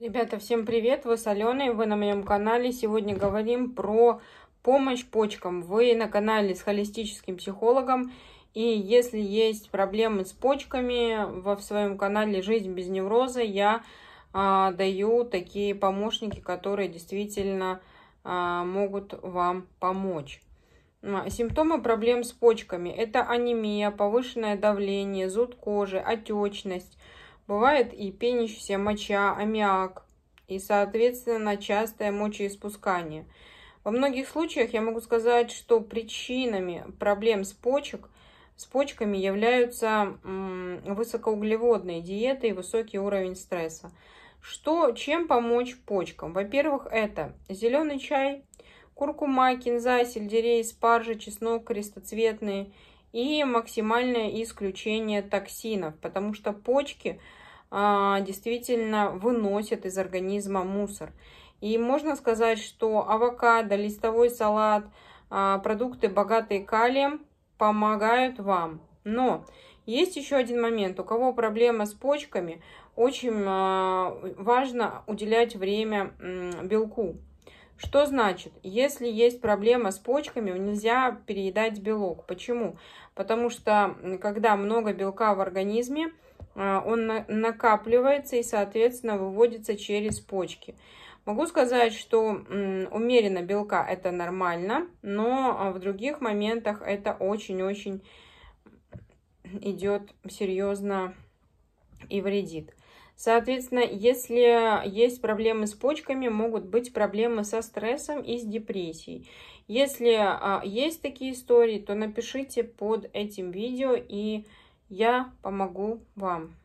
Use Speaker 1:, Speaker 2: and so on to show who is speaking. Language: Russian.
Speaker 1: Ребята, всем привет! Вы с Аленой, вы на моем канале. Сегодня говорим про помощь почкам. Вы на канале с холистическим психологом. И если есть проблемы с почками, во в своем канале «Жизнь без невроза» я а, даю такие помощники, которые действительно а, могут вам помочь. А, симптомы проблем с почками – это анемия, повышенное давление, зуд кожи, отечность – Бывает и пенящаяся моча, аммиак и, соответственно, частое мочеиспускание. Во многих случаях я могу сказать, что причинами проблем с почек с почками являются высокоуглеводные диеты и высокий уровень стресса. Что, чем помочь почкам? Во-первых, это зеленый чай, куркума, кинза, сельдерей, спаржа, чеснок крестоцветные – и максимальное исключение токсинов, потому что почки а, действительно выносят из организма мусор. И можно сказать, что авокадо, листовой салат, а, продукты, богатые калием, помогают вам. Но есть еще один момент. У кого проблема с почками, очень а, важно уделять время белку. Что значит, если есть проблема с почками, нельзя переедать белок. Почему? Потому что когда много белка в организме, э, он накапливается и, соответственно, выводится через почки. Могу сказать, что умеренно белка это нормально, но э, в других моментах это очень-очень идет серьезно и вредит. Соответственно, если есть проблемы с почками, могут быть проблемы со стрессом и с депрессией. Если а, есть такие истории, то напишите под этим видео, и я помогу вам.